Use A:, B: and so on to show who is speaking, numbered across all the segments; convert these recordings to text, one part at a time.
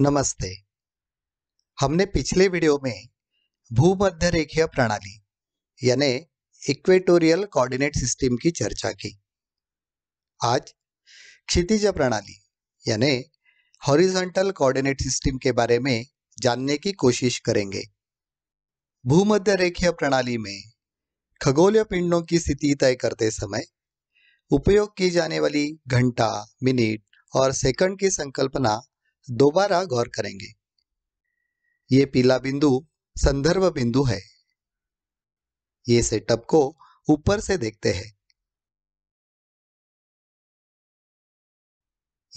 A: नमस्ते हमने पिछले वीडियो में भूमध्य रेखीय प्रणाली यानी इक्वेटोरियल कोऑर्डिनेट सिस्टम की चर्चा की आज क्षितिज प्रणाली यानी हॉरिजॉन्टल कोऑर्डिनेट सिस्टम के बारे में जानने की कोशिश करेंगे भूमध्य रेखीय प्रणाली में खगोलीय पिंडों की स्थिति तय करते समय उपयोग की जाने वाली घंटा मिनट और सेकंड की संकल्पना दोबारा गौर करेंगे ये पीला बिंदु संदर्भ बिंदु है ये सेटअप को ऊपर से देखते हैं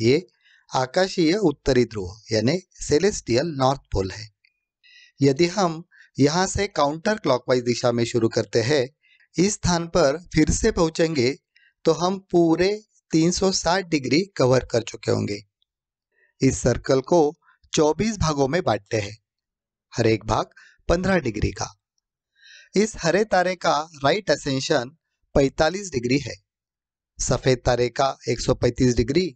A: ये आकाशीय उत्तरी ध्रुव यानी सेलेस्टियल नॉर्थ पोल है यदि हम यहां से काउंटर क्लॉकवाइज दिशा में शुरू करते हैं इस स्थान पर फिर से पहुंचेंगे तो हम पूरे 360 डिग्री कवर कर चुके होंगे इस सर्कल को 24 भागों में बांटते हैं हर एक भाग 15 डिग्री का इस हरे तारे का राइट असेंशन 45 डिग्री है सफेद तारे का 135 डिग्री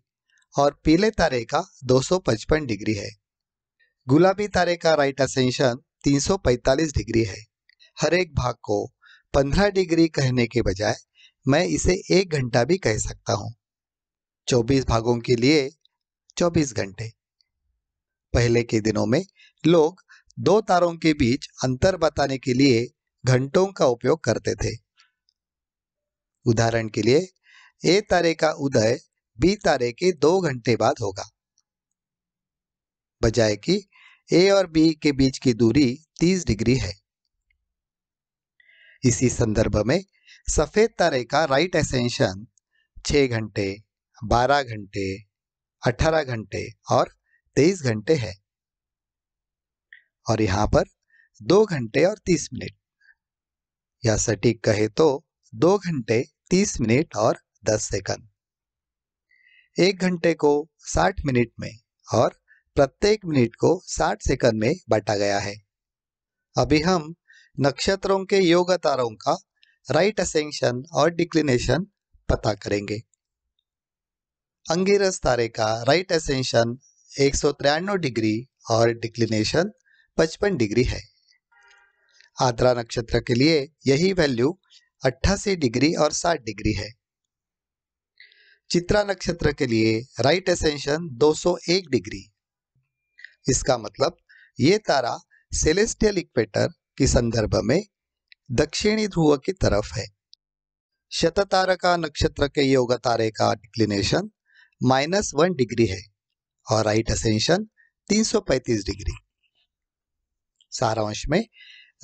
A: और पीले तारे का 255 डिग्री है गुलाबी तारे का राइट असेंशन 345 डिग्री है हर एक भाग को 15 डिग्री कहने के बजाय मैं इसे एक घंटा भी कह सकता हूँ 24 भागों के लिए 24 घंटे पहले के दिनों में लोग दो तारों के बीच अंतर बताने के लिए घंटों का उपयोग करते थे उदाहरण के लिए ए तारे का उदय बी तारे के दो घंटे बाद होगा बजाय कि ए और बी के बीच की दूरी 30 डिग्री है इसी संदर्भ में सफेद तारे का राइट एसेंशन 6 घंटे 12 घंटे 18 घंटे और 23 घंटे है और यहां पर दो घंटे और 30 मिनट या सटीक कहे तो दो घंटे 30 मिनट और 10 सेकंड एक घंटे को 60 मिनट में और प्रत्येक मिनट को 60 सेकंड में बांटा गया है अभी हम नक्षत्रों के योग तारों का राइट असेंशन और डिक्लिनेशन पता करेंगे अंगेरस तारे का राइट एसेंशन एक डिग्री और डिक्लिनेशन 55 डिग्री है आद्रा नक्षत्र के लिए यही वैल्यू अट्ठासी डिग्री और 60 डिग्री है चित्रा नक्षत्र के लिए राइट एसेंशन 201 डिग्री इसका मतलब ये तारा सेलेस्टियल इक्वेटर के संदर्भ में दक्षिणी ध्रुव की तरफ है का नक्षत्र के योग तारे का डिक्लिनेशन माइनस वन डिग्री है और राइट असेंशन 335 डिग्री सारांश में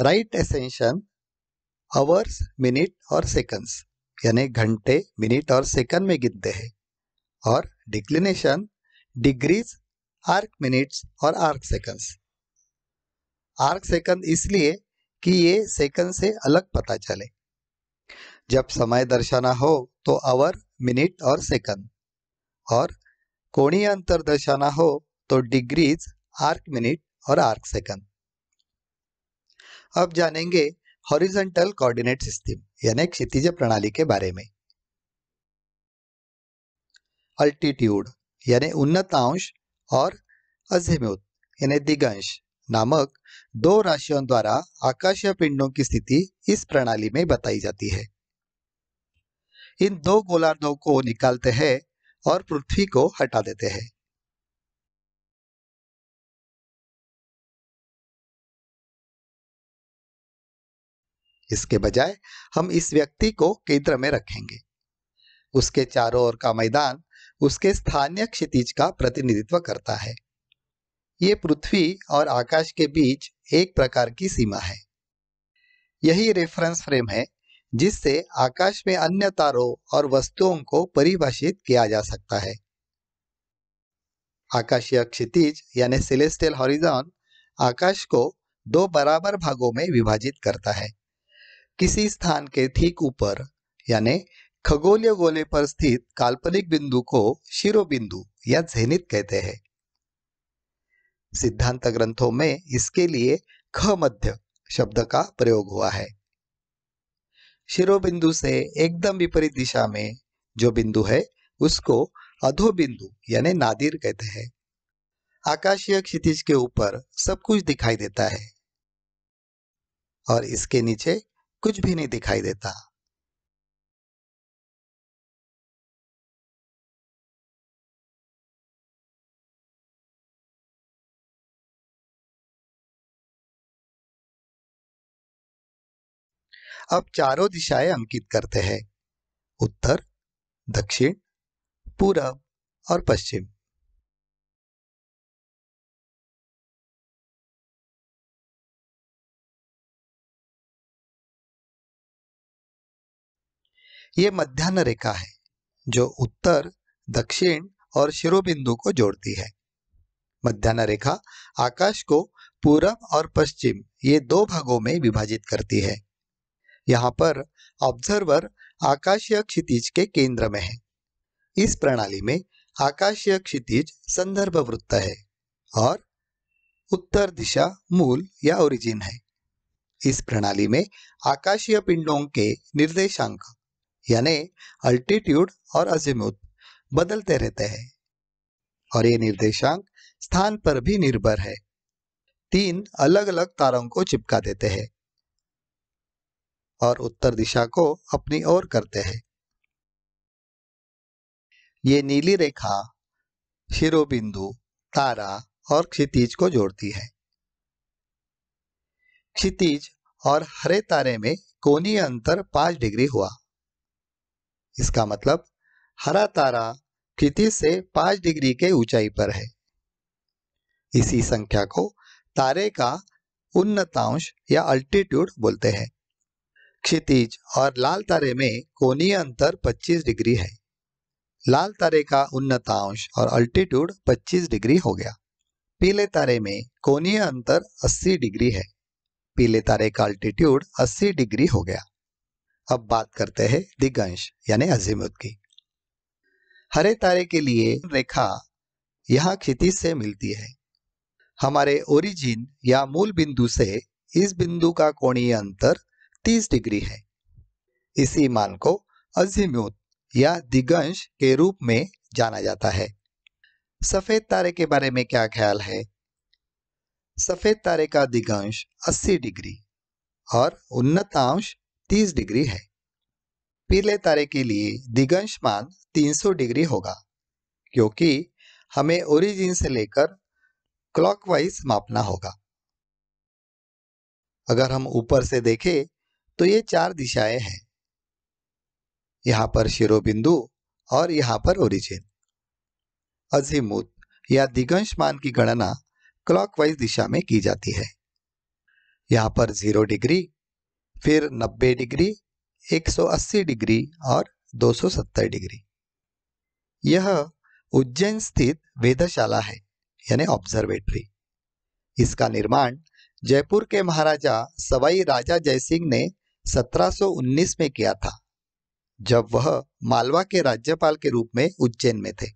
A: राइट असेंशन आवर्स मिनट और सेकंड्स यानी घंटे मिनट और सेकंड में गिनते हैं और डिक्लिनेशन डिग्रीज आर्क मिनट्स और आर्क सेकंड्स आर्क सेकंड इसलिए कि ये सेकंड से अलग पता चले जब समय दर्शाना हो तो आवर मिनट और सेकंड और कोणीय अंतर दर्शाना हो तो डिग्रीज आर्क मिनट और आर्क सेकंड अब जानेंगे हॉरिजेंटल कोऑर्डिनेट सिस्टम यानी क्षितिज प्रणाली के बारे में अल्टीट्यूड यानी उन्नतांश और अजहिम्यूत यानी दिगंश नामक दो राशियों द्वारा आकाशीय पिंडों की स्थिति इस प्रणाली में बताई जाती है इन दो गोलार्धों को निकालते हैं और पृथ्वी को हटा देते हैं इसके बजाय हम इस व्यक्ति को केंद्र में रखेंगे उसके चारों ओर का मैदान उसके स्थानीय क्षितिज का प्रतिनिधित्व करता है ये पृथ्वी और आकाश के बीच एक प्रकार की सीमा है यही रेफरेंस फ्रेम है जिससे आकाश में अन्य तारों और वस्तुओं को परिभाषित किया जा सकता है आकाशीय क्षितिज यानी सिलेस्टियल हॉरिजॉन आकाश को दो बराबर भागों में विभाजित करता है किसी स्थान के ठीक ऊपर यानी खगोलीय गोले पर स्थित काल्पनिक बिंदु को शिरोबिंदु या जेनित कहते हैं सिद्धांत ग्रंथों में इसके लिए ख मध्य शब्द का प्रयोग हुआ है शिरोबिंदु से एकदम विपरीत दिशा में जो बिंदु है उसको अधो बिंदु यानी नादिर कहते हैं आकाशीय क्षितिज के ऊपर सब कुछ दिखाई देता है और इसके नीचे कुछ भी नहीं दिखाई देता अब चारों दिशाएं अंकित करते हैं उत्तर दक्षिण पूरब और पश्चिम ये मध्यान्ह रेखा है जो उत्तर दक्षिण और शिरोबिंदु को जोड़ती है मध्यान्ह रेखा आकाश को पूरब और पश्चिम ये दो भागों में विभाजित करती है यहाँ पर ऑब्जर्वर आकाशीय क्षितिज के केंद्र में है इस प्रणाली में आकाशीय क्षितिज संदर्भ वृत्त है और उत्तर दिशा मूल या ओरिजिन है इस प्रणाली में आकाशीय पिंडों के निर्देशांक यानी अल्टीट्यूड और अजिमुत बदलते रहते हैं और ये निर्देशांक स्थान पर भी निर्भर है तीन अलग अलग तारों को चिपका देते हैं और उत्तर दिशा को अपनी ओर करते हैं ये नीली रेखा शिरोबिंदु तारा और क्षितिज को जोड़ती है क्षितिज और हरे तारे में कोणीय अंतर पांच डिग्री हुआ इसका मतलब हरा तारा क्षितिज से पांच डिग्री के ऊंचाई पर है इसी संख्या को तारे का उन्नतांश या अल्टीट्यूड बोलते हैं क्षितिज और लाल तारे में कोणीय अंतर 25 डिग्री है लाल तारे का उन्नतांश और अल्टीट्यूड 25 डिग्री हो गया पीले तारे में कोणीय अंतर 80 डिग्री है पीले तारे का अल्टीट्यूड 80 डिग्री हो गया अब बात करते हैं दिगंश यानी अजीमुद की हरे तारे के लिए रेखा यहाँ क्षितिज से मिलती है हमारे ओरिजिन या मूल बिंदु से इस बिंदु का कोणीय अंतर 30 डिग्री है इसी मान को अजीम्यूत या दिगंश के रूप में जाना जाता है सफेद तारे के बारे में क्या ख्याल है सफेद तारे का दिगंश 80 डिग्री और उन्नतांश 30 डिग्री है पीले तारे के लिए दिगंश मान 300 डिग्री होगा क्योंकि हमें ओरिजिन से लेकर क्लॉकवाइज मापना होगा अगर हम ऊपर से देखें तो ये चार दिशाएं हैं यहां पर शिरोबिंदु और यहां पर ओरिजिन अजीमुत या दिगंश मान की गणना क्लॉकवाइज दिशा में की जाती है यहां पर जीरो डिग्री फिर नब्बे डिग्री 180 डिग्री और 270 डिग्री यह उज्जैन स्थित वेदशाला है यानी ऑब्जर्वेटरी इसका निर्माण जयपुर के महाराजा सवाई राजा जयसिंह ने 1719 में किया था जब वह मालवा के राज्यपाल के रूप में उज्जैन में थे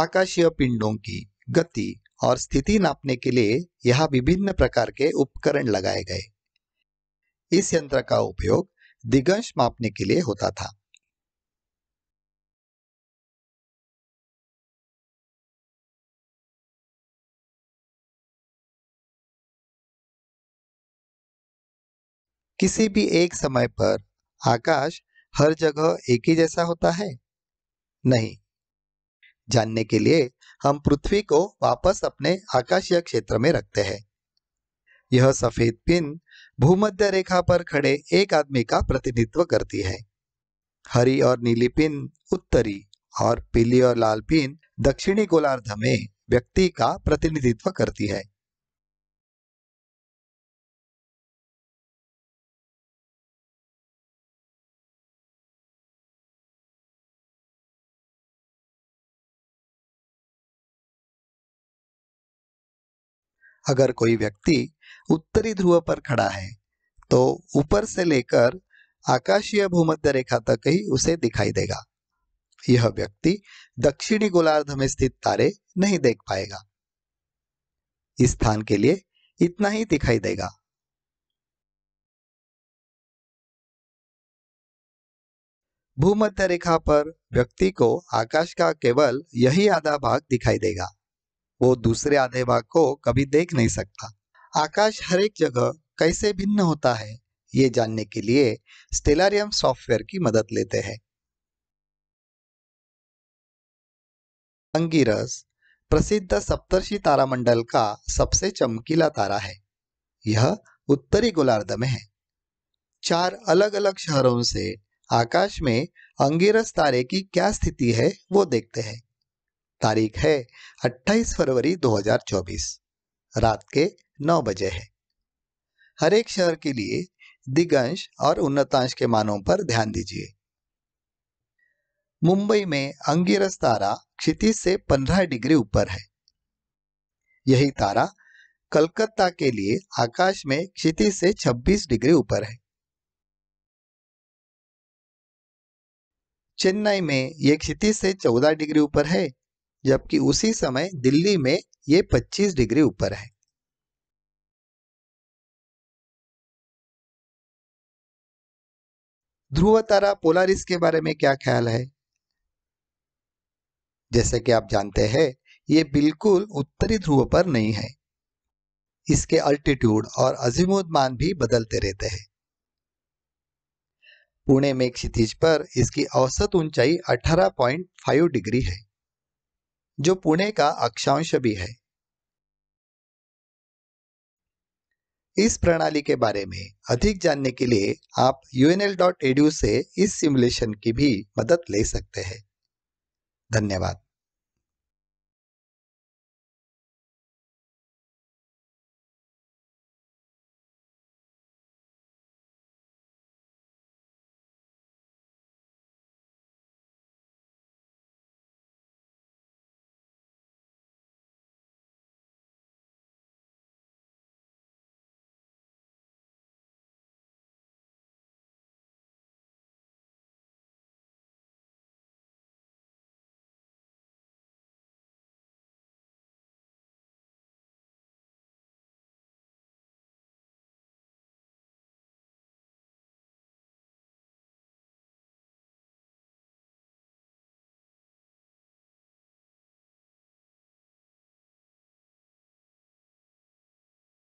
A: आकाशीय पिंडों की गति और स्थिति नापने के लिए यहाँ विभिन्न प्रकार के उपकरण लगाए गए इस यंत्र का उपयोग दिगंश मापने के लिए होता था किसी भी एक समय पर आकाश हर जगह एक ही जैसा होता है नहीं जानने के लिए हम पृथ्वी को वापस अपने आकाशीय क्षेत्र में रखते हैं यह सफेद पिन भूमध्य रेखा पर खड़े एक आदमी का प्रतिनिधित्व करती है हरी और नीली पिन उत्तरी और पीली और लाल पिन दक्षिणी गोलार्ध में व्यक्ति का प्रतिनिधित्व करती है अगर कोई व्यक्ति उत्तरी ध्रुव पर खड़ा है तो ऊपर से लेकर आकाशीय भूमध्य रेखा तक ही उसे दिखाई देगा यह व्यक्ति दक्षिणी गोलार्ध में स्थित तारे नहीं देख पाएगा इस स्थान के लिए इतना ही दिखाई देगा भूमध्य रेखा पर व्यक्ति को आकाश का केवल यही आधा भाग दिखाई देगा वो दूसरे आधे भाग को कभी देख नहीं सकता आकाश हर एक जगह कैसे भिन्न होता है ये जानने के लिए स्टेलारियम सॉफ्टवेयर की मदद लेते हैं अंगिरस प्रसिद्ध सप्तर्षि तारामंडल का सबसे चमकीला तारा है यह उत्तरी गोलार्ध में है चार अलग अलग शहरों से आकाश में अंगिरस तारे की क्या स्थिति है वो देखते हैं तारीख है 28 फरवरी 2024 रात के 9 बजे है हर एक शहर के लिए दिगंश और उन्नतांश के मानों पर ध्यान दीजिए मुंबई में अंगिरस तारा क्षितिज से 15 डिग्री ऊपर है यही तारा कलकत्ता के लिए आकाश में क्षितिज से 26 डिग्री ऊपर है चेन्नई में यह क्षितिज से 14 डिग्री ऊपर है जबकि उसी समय दिल्ली में ये 25 डिग्री ऊपर है ध्रुव तारा पोलारिस के बारे में क्या ख्याल है जैसे कि आप जानते हैं ये बिल्कुल उत्तरी ध्रुव पर नहीं है इसके अल्टीट्यूड और अजीमुद मान भी बदलते रहते हैं पुणे में क्षितिज पर इसकी औसत ऊंचाई 18.5 डिग्री है जो पुणे का अक्षांश भी है इस प्रणाली के बारे में अधिक जानने के लिए आप unl.edu से इस सिमुलेशन की भी मदद ले सकते हैं धन्यवाद